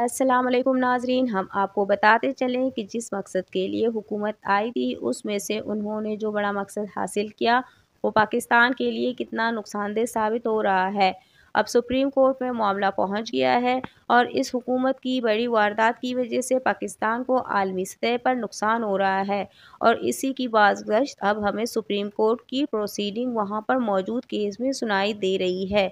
अस्सलाम वालेकुम नाजरीन हम आपको बताते चलें कि जिस मकसद के लिए हुकूमत आई थी उसमें से उन्होंने जो बड़ा मकसद हासिल किया वो पाकिस्तान के लिए कितना नुकसानदेह साबित हो रहा है अब सुप्रीम कोर्ट में मामला पहुंच गया है और इस हुकूमत की बड़ी वारदात की वजह से पाकिस्तान को आलमी सतह पर नुकसान हो रहा है और इसी की बाजगश्त अब हमें सुप्रीम कोर्ट की प्रोसीडिंग वहाँ पर मौजूद केस में सुनाई दे रही है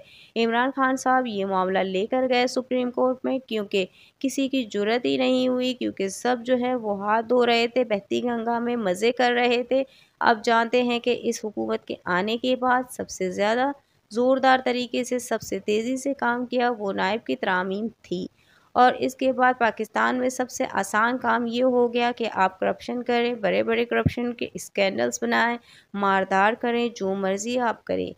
इमरान खान साहब ये मामला लेकर गए सुप्रीम कोर्ट में क्योंकि किसी की जरूरत ही नहीं हुई क्योंकि सब जो है वो हाथ धो रहे थे बहती गंगा में मज़े कर रहे थे अब जानते हैं कि इस हुकूमत के आने के बाद सबसे ज़्यादा ज़ोरदार तरीके से सबसे तेज़ी से काम किया वो नायब की तरामीम थी और इसके बाद पाकिस्तान में सबसे आसान काम ये हो गया कि आप करप्शन करें बड़े बड़े करप्शन के स्कैंडल्स बनाएं मारदार करें जो मर्ज़ी आप करें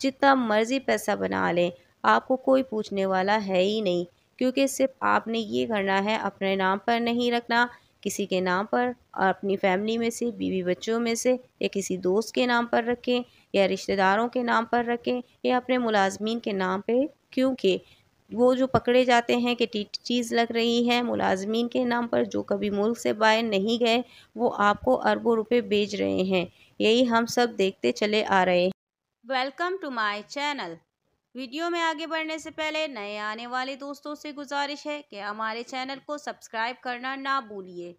जितना मर्ज़ी पैसा बना लें आपको कोई पूछने वाला है ही नहीं क्योंकि सिर्फ आपने ये करना है अपने नाम पर नहीं रखना किसी के नाम पर अपनी फैमिली में से बीवी बच्चों में से या किसी दोस्त के नाम पर रखें या रिश्तेदारों के नाम पर रखें या अपने मुलाजमीन के नाम पर क्योंकि वो जो पकड़े जाते हैं कि चीज़ लग रही है मुलाजमीन के नाम पर जो कभी मुल्क से बाहर नहीं गए वो आपको अरबों रुपए बेच रहे हैं यही हम सब देखते चले आ रहे हैं welcome to my channel video में आगे बढ़ने से पहले नए आने वाले दोस्तों से गुजारिश है कि हमारे चैनल को सब्सक्राइब करना ना भूलिए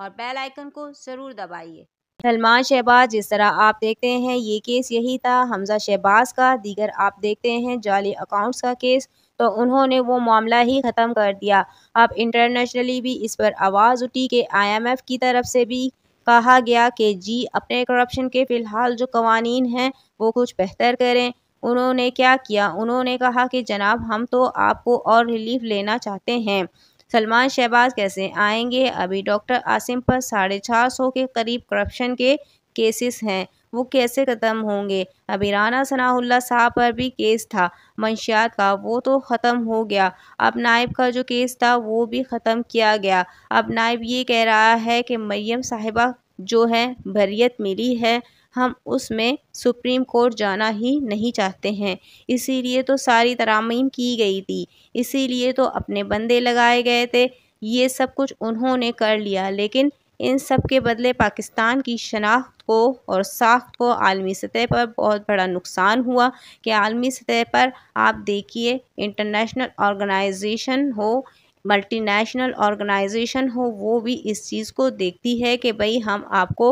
और बेल आइकन को ज़रूर दबाइए सलमान शहबाज जिस तरह आप देखते हैं ये केस यही था हमजा शहबाज का दीगर आप देखते हैं जाली अकाउंट्स का केस तो उन्होंने वो मामला ही ख़त्म कर दिया अब इंटरनेशनली भी इस पर आवाज़ उठी कि आईएमएफ की तरफ से भी कहा गया कि जी अपने करप्शन के फ़िलहाल जो कवानीन हैं वो कुछ बेहतर करें उन्होंने क्या किया उन्होंने कहा कि जनाब हम तो आपको और रिलीफ लेना चाहते हैं सलमान शहबाज कैसे आएंगे अभी डॉक्टर आसिम पर साढ़े चार सौ के करीब करप्शन के केसेस हैं वो कैसे ख़त्म होंगे अभी राना सनाउल्ला साहब पर भी केस था मंशियात का वो तो ख़त्म हो गया अब नायब का जो केस था वो भी ख़त्म किया गया अब नायब ये कह रहा है कि मरियम साहिबा जो है भरियत मिली है हम उसमें सुप्रीम कोर्ट जाना ही नहीं चाहते हैं इसीलिए तो सारी तरामीम की गई थी इसीलिए तो अपने बंदे लगाए गए थे ये सब कुछ उन्होंने कर लिया लेकिन इन सब के बदले पाकिस्तान की शनाख्त को और साख्त को आलमी सतह पर बहुत बड़ा नुकसान हुआ कि आलमी सतह पर आप देखिए इंटरनेशनल ऑर्गेनाइजेशन हो मल्टीनेशनल ऑर्गेनाइजेशन हो वो भी इस चीज़ को देखती है कि भाई हम आपको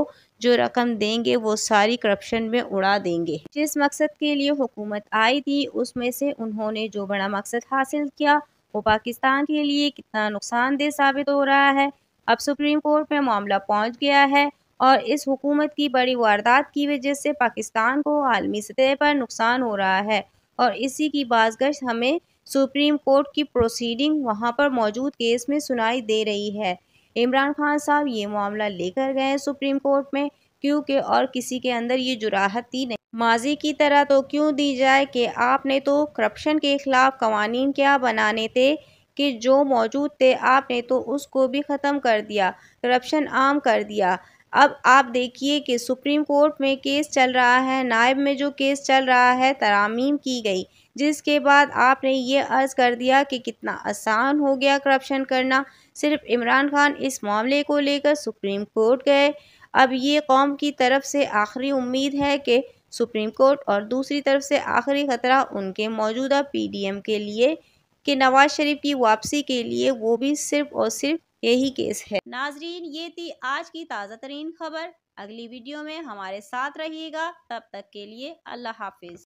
जो रकम देंगे वो सारी करप्शन में उड़ा देंगे जिस मकसद के लिए हुकूमत आई थी उसमें से उन्होंने जो बड़ा मकसद हासिल किया वो पाकिस्तान के लिए कितना नुकसानदेह साबित हो रहा है अब सुप्रीम कोर्ट में मामला पहुंच गया है और इस हुकूमत की बड़ी वारदात की वजह से पाकिस्तान को आलमी सतह पर नुकसान हो रहा है और इसी की बाजगश हमें सुप्रीम कोर्ट की प्रोसीडिंग वहां पर मौजूद केस में सुनाई दे रही है इमरान खान साहब ये मामला लेकर गए सुप्रीम कोर्ट में क्योंकि और किसी के अंदर ये जुराहत ही नहीं माजी की तरह तो क्यों दी जाए कि आपने तो करप्शन के खिलाफ कवानीन क्या बनाने थे कि जो मौजूद थे आपने तो उसको भी ख़त्म कर दिया करप्शन आम कर दिया अब आप देखिए कि सुप्रीम कोर्ट में केस चल रहा है नायब में जो केस चल रहा है तरामीम की गई जिसके बाद आपने ये अर्ज़ कर दिया कि कितना आसान हो गया करप्शन करना सिर्फ इमरान खान इस मामले को लेकर सुप्रीम कोर्ट गए अब ये कौम की तरफ से आखिरी उम्मीद है कि सुप्रीम कोर्ट और दूसरी तरफ से आखिरी ख़तरा उनके मौजूदा पीडीएम के लिए कि नवाज शरीफ की वापसी के लिए वो भी सिर्फ और सिर्फ यही केस है नाजरीन ये थी आज की ताज़ा तरीन खबर अगली वीडियो में हमारे साथ रहिएगा तब तक के लिए अल्लाह हाफिज़